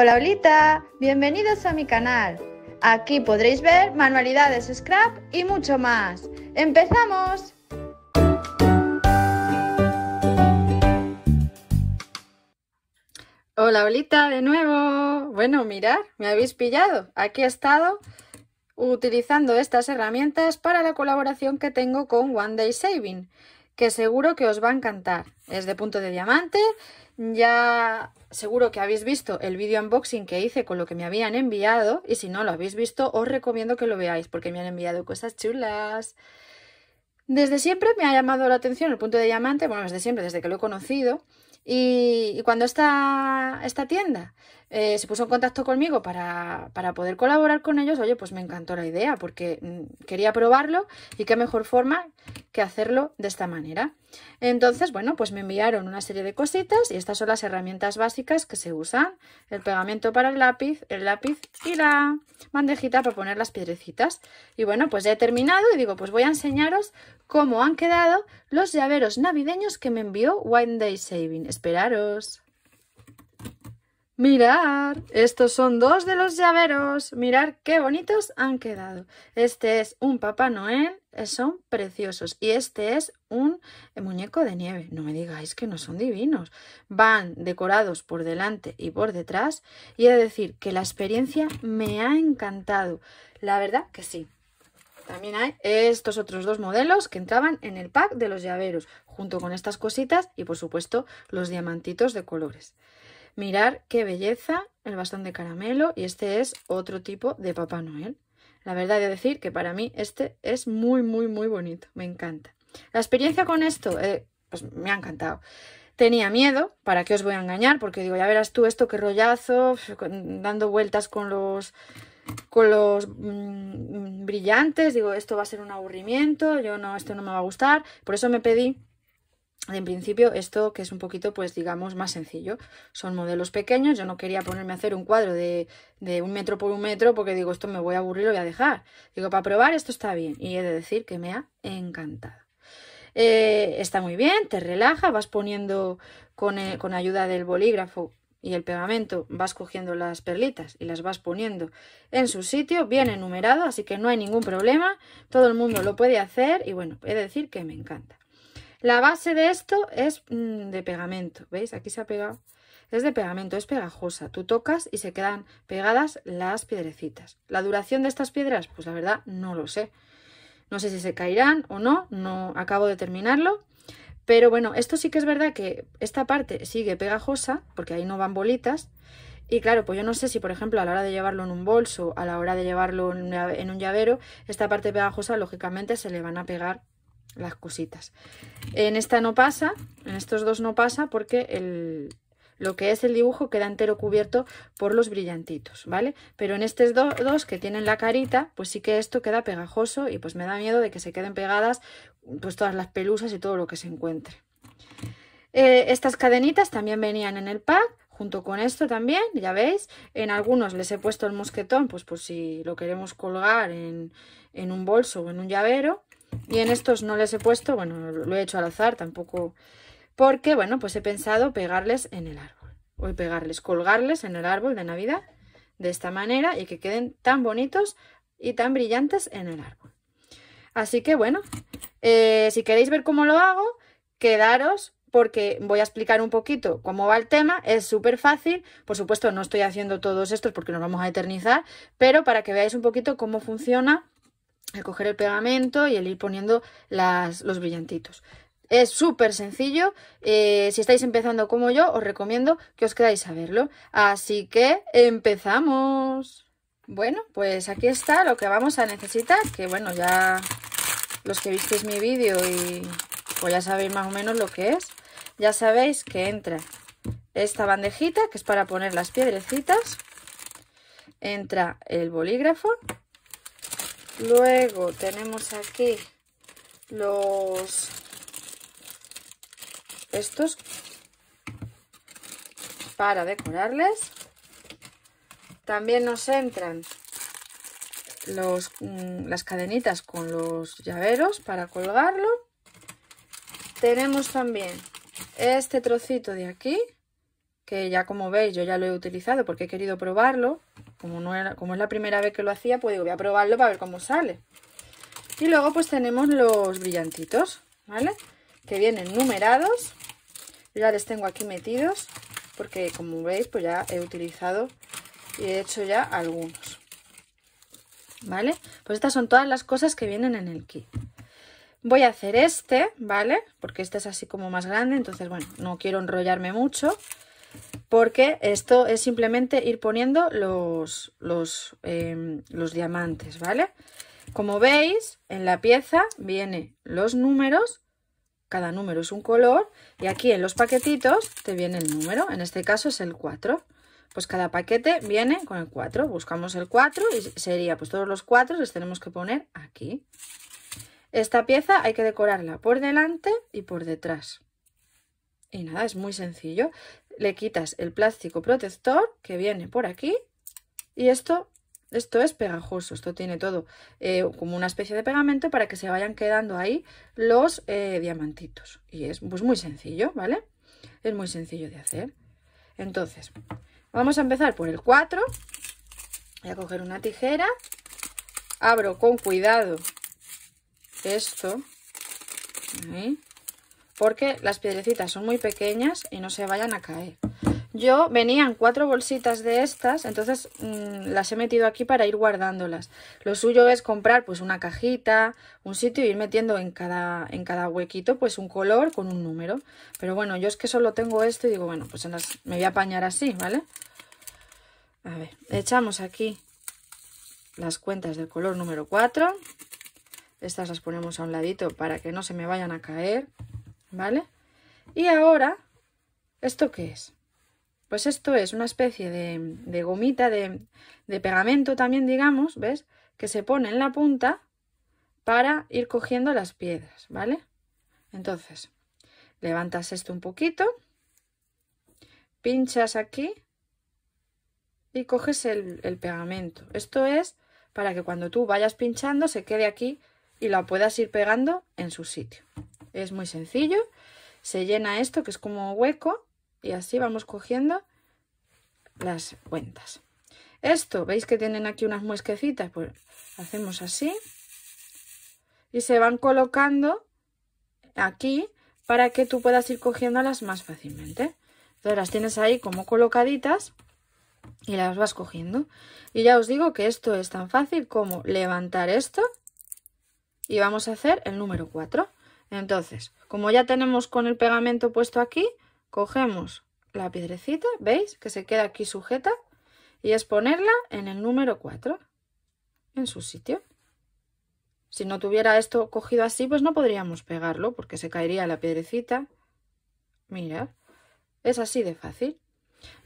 Hola, Olita, bienvenidos a mi canal. Aquí podréis ver manualidades scrap y mucho más. ¡Empezamos! Hola, Olita, de nuevo. Bueno, mirad, me habéis pillado. Aquí he estado utilizando estas herramientas para la colaboración que tengo con One Day Saving que seguro que os va a encantar. Es de punto de diamante, ya seguro que habéis visto el vídeo unboxing que hice con lo que me habían enviado y si no lo habéis visto os recomiendo que lo veáis porque me han enviado cosas chulas. Desde siempre me ha llamado la atención el punto de diamante, bueno, desde siempre, desde que lo he conocido. Y, cuando está esta tienda eh, se puso en contacto conmigo para, para, poder colaborar con ellos, oye, pues me encantó la idea porque mm, quería probarlo y qué mejor forma que hacerlo de esta manera. Entonces, bueno, pues me enviaron una serie de cositas y estas son las herramientas básicas que se usan. El pegamento para el lápiz, el lápiz y la bandejita para poner las piedrecitas. Y bueno, pues ya he terminado y digo, pues voy a enseñaros cómo han quedado los llaveros navideños que me envió One Day Saving. Esperaros. Mirad, estos son dos de los llaveros. Mirad qué bonitos han quedado. Este es un Papá Noel, son preciosos. Y este es un muñeco de nieve. No me digáis que no son divinos. Van decorados por delante y por detrás. Y he de decir que la experiencia me ha encantado. La verdad que sí. También hay estos otros dos modelos que entraban en el pack de los llaveros, junto con estas cositas y por supuesto los diamantitos de colores. Mirar qué belleza, el bastón de caramelo y este es otro tipo de Papá Noel. La verdad de decir que para mí este es muy, muy, muy bonito. Me encanta. La experiencia con esto, eh, pues me ha encantado. Tenía miedo, ¿para qué os voy a engañar? Porque digo, ya verás tú esto, qué rollazo, dando vueltas con los, con los mm, mm, brillantes. Digo, esto va a ser un aburrimiento, yo no, esto no me va a gustar. Por eso me pedí en principio, esto que es un poquito, pues digamos, más sencillo. Son modelos pequeños, yo no quería ponerme a hacer un cuadro de, de, un metro por un metro porque digo, esto me voy a aburrir, lo voy a dejar. Digo, para probar esto está bien y he de decir que me ha encantado. Eh, está muy bien, te relaja, vas poniendo con, eh, con ayuda del bolígrafo y el pegamento, vas cogiendo las perlitas y las vas poniendo en su sitio, bien enumerado, así que no hay ningún problema, todo el mundo lo puede hacer y bueno, he de decir que me encanta. La base de esto es mm, de pegamento, ¿veis? Aquí se ha pegado. Es de pegamento, es pegajosa. Tú tocas y se quedan pegadas las piedrecitas. ¿La duración de estas piedras? Pues la verdad no lo sé. No sé si se caerán o no, no acabo de terminarlo. Pero bueno, esto sí que es verdad que esta parte sigue pegajosa, porque ahí no van bolitas. Y claro, pues yo no sé si, por ejemplo, a la hora de llevarlo en un bolso, a la hora de llevarlo en un llavero, esta parte pegajosa, lógicamente, se le van a pegar las cositas. En esta no pasa, en estos dos no pasa porque el, lo que es el dibujo queda entero cubierto por los brillantitos, ¿vale? Pero en estos dos que tienen la carita, pues sí que esto queda pegajoso y pues me da miedo de que se queden pegadas pues todas las pelusas y todo lo que se encuentre. Eh, estas cadenitas también venían en el pack, junto con esto también, ya veis, en algunos les he puesto el mosquetón, pues por si lo queremos colgar en, en un bolso o en un llavero, y en estos no les he puesto, bueno, lo he hecho al azar, tampoco... Porque, bueno, pues he pensado pegarles en el árbol. O pegarles, colgarles en el árbol de Navidad de esta manera y que queden tan bonitos y tan brillantes en el árbol. Así que bueno, eh, si queréis ver cómo lo hago, quedaros porque voy a explicar un poquito cómo va el tema, es súper fácil, por supuesto no estoy haciendo todos estos porque nos vamos a eternizar, pero para que veáis un poquito cómo funciona el coger el pegamento y el ir poniendo los brillantitos. Es súper sencillo, eh, si estáis empezando como yo, os recomiendo que os quedáis a verlo. Así que empezamos. Bueno, pues aquí está lo que vamos a necesitar, que bueno, ya los que visteis mi vídeo y pues ya sabéis más o menos lo que es. Ya sabéis que entra esta bandejita, que es para poner las piedrecitas. Entra el bolígrafo, Luego tenemos aquí los... Estos para decorarles. También nos entran mm, las cadenitas con los llaveros para colgarlo. Tenemos también este trocito de aquí que ya como veis yo ya lo he utilizado porque he querido probarlo. Como, no era, como es la primera vez que lo hacía, pues digo, voy a probarlo para ver cómo sale. Y luego pues tenemos los brillantitos, ¿vale? Que vienen numerados. ya les tengo aquí metidos porque como veis pues ya he utilizado y he hecho ya algunos. ¿Vale? Pues estas son todas las cosas que vienen en el kit. Voy a hacer este, ¿vale? Porque este es así como más grande, entonces bueno, no quiero enrollarme mucho porque esto es simplemente ir poniendo los, los, em, los diamantes, ¿vale? Como veis, en la pieza vienen los números, cada número es un color, y aquí en los paquetitos te viene el número, en este caso es el 4. Pues cada paquete viene con el 4, buscamos el 4 y sería, pues todos los 4 les tenemos que poner aquí. Esta pieza hay que decorarla por delante y por detrás. Y nada, es muy sencillo le quitas el plástico protector que viene por aquí y esto, esto es pegajoso, esto tiene todo eh, como una especie de pegamento para que se vayan quedando ahí los eh, diamantitos y es pues, muy sencillo, ¿vale? Es muy sencillo de hacer. Entonces, vamos a empezar por el 4. Voy a coger una tijera, abro con cuidado esto, ahí, porque las piedrecitas son muy pequeñas y no se vayan a caer. Yo venían cuatro bolsitas de estas, entonces mm, las he metido aquí para ir guardándolas. Lo suyo es comprar pues una cajita, un sitio y ir metiendo en cada, en cada huequito pues un color con un número. Pero bueno, yo es que solo tengo esto y digo, bueno, pues me voy a apañar así, ¿vale? A ver, echamos aquí las cuentas del color número 4. Estas las ponemos a un ladito para que no se me vayan a caer. ¿vale? Y ahora, ¿esto qué es? Pues esto es una especie de, de gomita de, de, pegamento también, digamos, ¿ves? Que se pone en la punta para ir cogiendo las piedras, ¿vale? Entonces, levantas esto un poquito, pinchas aquí y coges el, el pegamento. Esto es para que cuando tú vayas pinchando se quede aquí y la puedas ir pegando en su sitio. Es muy sencillo, se llena esto que es como hueco y así vamos cogiendo las cuentas. Esto, veis que tienen aquí unas muesquecitas, pues hacemos así y se van colocando aquí para que tú puedas ir cogiéndolas más fácilmente. Entonces las tienes ahí como colocaditas y las vas cogiendo. Y ya os digo que esto es tan fácil como levantar esto y vamos a hacer el número 4. Entonces, como ya tenemos con el pegamento puesto aquí, cogemos la piedrecita, ¿veis? Que se queda aquí sujeta y es ponerla en el número 4, en su sitio. Si no tuviera esto cogido así, pues no podríamos pegarlo porque se caería la piedrecita. Mira, es así de fácil.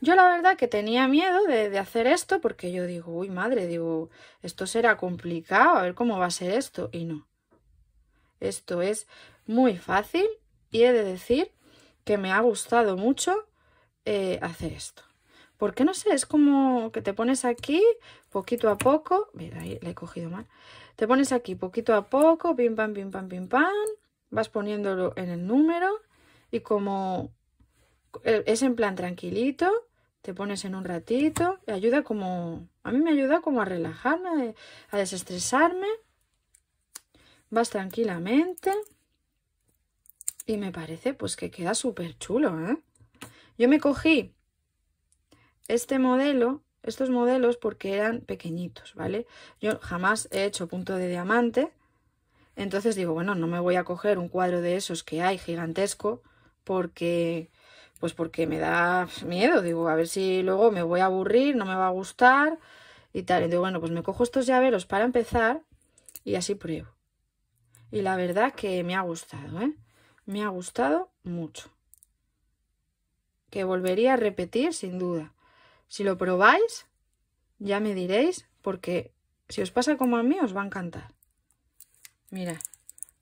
Yo la verdad que tenía miedo de, de, hacer esto porque yo digo, uy madre, digo, esto será complicado, a ver cómo va a ser esto. Y no, esto es muy fácil y he de decir que me ha gustado mucho eh, hacer esto. Porque no sé, es como que te pones aquí poquito a poco. Mira, ahí la he cogido mal. Te pones aquí poquito a poco, pim pam, pim pam, pim pam. Vas poniéndolo en el número y como e-, es en plan tranquilito, te pones en un ratito y ayuda como... A mí me ayuda como a relajarme, a desestresarme vas tranquilamente y me parece pues que queda súper chulo, ¿eh? Yo me cogí este modelo, estos modelos porque eran pequeñitos, ¿vale? Yo jamás he hecho punto de diamante, entonces digo, bueno, no me voy a coger un cuadro de esos que hay gigantesco porque pues porque me da miedo, digo, a ver si luego me voy a aburrir, no me va a gustar y tal. Y digo, bueno, pues me cojo estos llaveros para empezar y así pruebo. Y la verdad que me ha gustado, ¿eh? Me ha gustado mucho. Que volvería a repetir sin duda. Si lo probáis, ya me diréis, porque si os pasa como a mí, os va a encantar. mira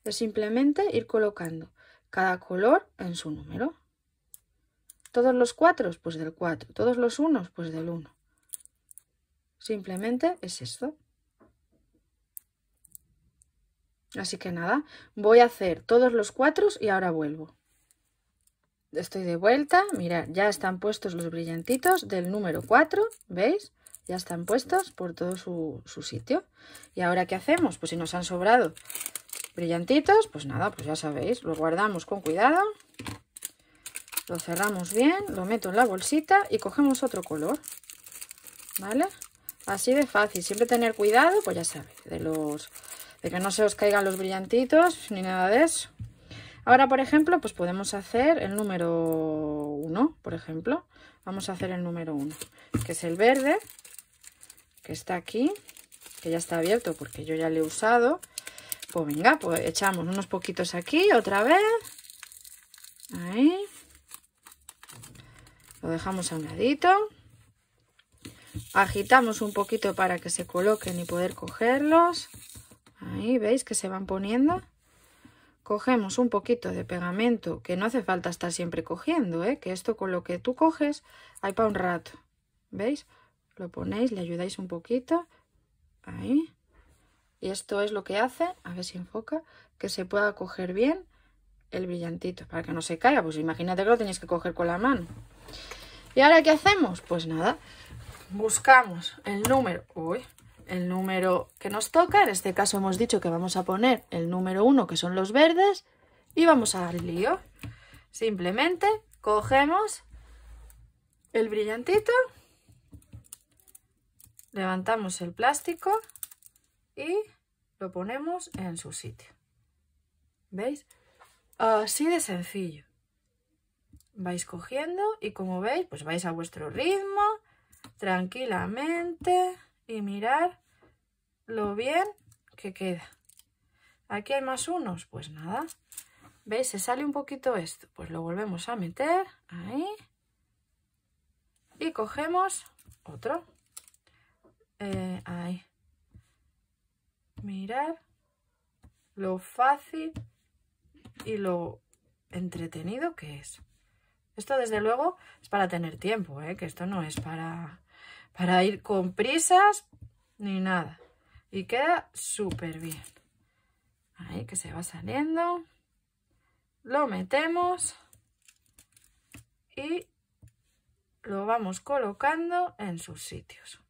es simplemente ir colocando cada color en su número. Todos los cuatro, pues del 4. Todos los unos, pues del 1. Simplemente es esto. Así que nada, voy a hacer todos los cuatro y ahora vuelvo. Estoy de vuelta, mirad, ya están puestos los brillantitos del número 4, ¿veis? Ya están puestos por todo su, su sitio. ¿Y ahora qué hacemos? Pues si nos han sobrado brillantitos, pues nada, pues ya sabéis, lo guardamos con cuidado, lo cerramos bien, lo meto en la bolsita y cogemos otro color, ¿vale? Así de fácil, siempre tener cuidado, pues ya sabéis, de los de que no se os caigan los brillantitos ni nada de eso. Ahora, por ejemplo, pues podemos hacer el número 1, por ejemplo. Vamos a hacer el número 1, que es el verde, que está aquí, que ya está abierto porque yo ya lo he usado. Pues venga, pues echamos unos poquitos aquí otra vez. Ahí. Lo dejamos a un ladito. Agitamos un poquito para que se coloquen y poder cogerlos. Ahí veis que se van poniendo. Cogemos un poquito de pegamento, que no hace falta estar siempre cogiendo, ¿eh? que esto con lo que tú coges hay para un rato. ¿Veis? Lo ponéis, le ayudáis un poquito. Ahí. Y esto es lo que hace, a ver si enfoca, que se pueda coger bien el brillantito para que no se caiga. Pues imagínate que lo tenéis que coger con la mano. ¿Y ahora qué hacemos? Pues nada, buscamos el número... Uy, el número que nos toca. En este caso hemos dicho que vamos a poner el número 1, que son los verdes, y vamos al lío. Simplemente cogemos el brillantito, levantamos el plástico y lo ponemos en su sitio. ¿Veis? Así de sencillo. Vais cogiendo y como veis, pues vais a vuestro ritmo, tranquilamente y mirar lo bien que queda. Aquí hay más unos, pues nada. ¿Veis? Se sale un poquito esto. Pues lo volvemos a meter ahí. Y cogemos otro. Eh, ahí. Mirar lo fácil y lo entretenido que es. Esto desde luego es para tener tiempo, ¿eh? que esto no es para para ir con prisas ni nada. Y queda súper bien. Ahí que se va saliendo. Lo metemos y lo vamos colocando en sus sitios.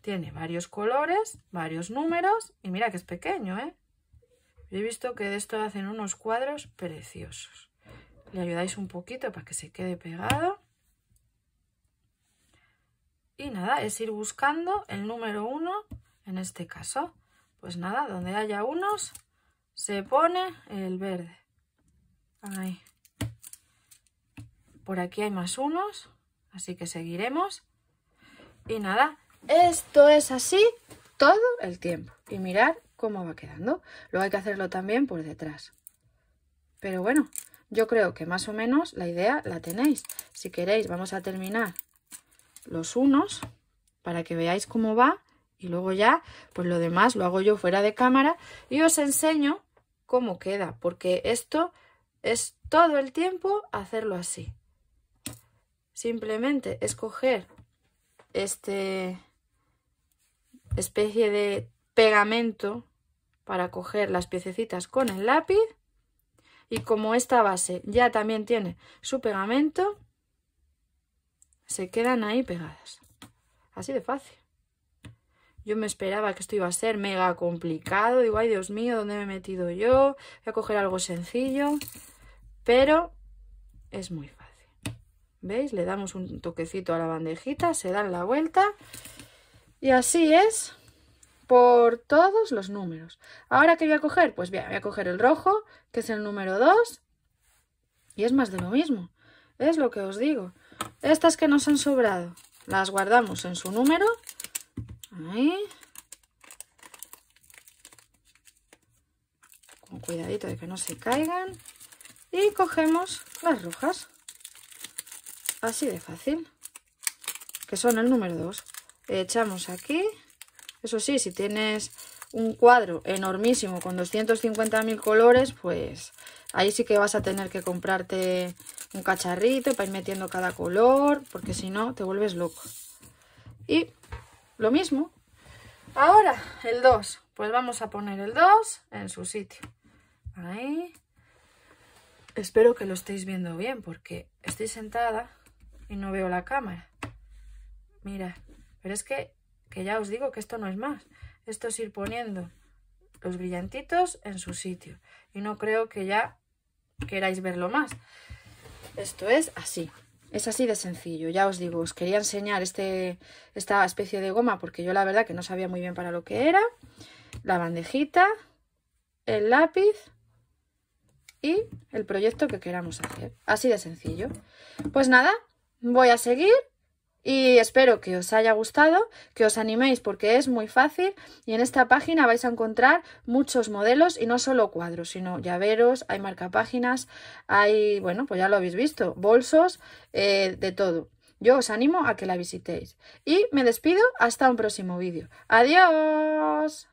Tiene varios colores, varios números y mira que es pequeño, ¿eh? he visto que de esto hacen unos cuadros preciosos. Le ayudáis un poquito para que se quede pegado. Y nada, es ir buscando el número 1, en este caso. Pues nada, donde haya unos, se pone el verde. Ahí. Por aquí hay más unos, así que seguiremos. Y nada, esto es así todo el tiempo. Y mirar cómo va quedando. Luego hay que hacerlo también por detrás. Pero bueno, yo creo que más o menos la idea la tenéis. Si queréis, vamos a terminar los unos para que veáis cómo va y luego ya pues lo demás lo hago yo fuera de cámara y os enseño cómo queda porque esto es todo el tiempo hacerlo así simplemente escoger este especie de pegamento para coger las piececitas con el lápiz y como esta base ya también tiene su pegamento se quedan ahí pegadas. Así de fácil. Yo me esperaba que esto iba a ser mega complicado. Digo, ay, Dios mío, ¿dónde me he metido yo? Voy a coger algo sencillo. Pero es muy fácil. ¿Veis? Le damos un toquecito a la bandejita, se dan la vuelta. Y así es por todos los números. ¿Ahora qué voy a coger? Pues voy a coger el rojo, que es el número 2. Y es más de lo mismo. Es lo que os digo. Estas que nos han sobrado, las guardamos en su número. Con cuidadito de que no se caigan. Y cogemos las rojas. Así de fácil. Que son el número 2. Echamos aquí. Eso sí, si tienes un cuadro enormísimo con 250.000 colores, pues ahí sí que vas a tener que comprarte un cacharrito para ir metiendo cada color, porque si no te vuelves loco. Y lo mismo. Ahora, el 2. Pues vamos a poner el 2 en su sitio. Ahí. Espero que lo estéis viendo bien, porque estoy sentada y no veo la cámara. Mira, pero es que, que ya os digo que esto no es más. Esto es ir poniendo los brillantitos en su sitio. Y no creo que ya queráis verlo más. Esto es así. Es así de sencillo, ya os digo, os quería enseñar este, esta especie de goma porque yo la verdad que no sabía muy bien para lo que era. La bandejita, el lápiz y el proyecto que queramos hacer. Así de sencillo. Pues nada, voy a seguir y espero que os haya gustado, que os animéis porque es muy fácil y en esta página vais a encontrar muchos modelos y no solo cuadros, sino llaveros, hay marcapáginas, hay, bueno, pues ya lo habéis visto, bolsos, eh, de todo. Yo os animo a que la visitéis. Y me despido hasta un próximo vídeo. ¡Adiós!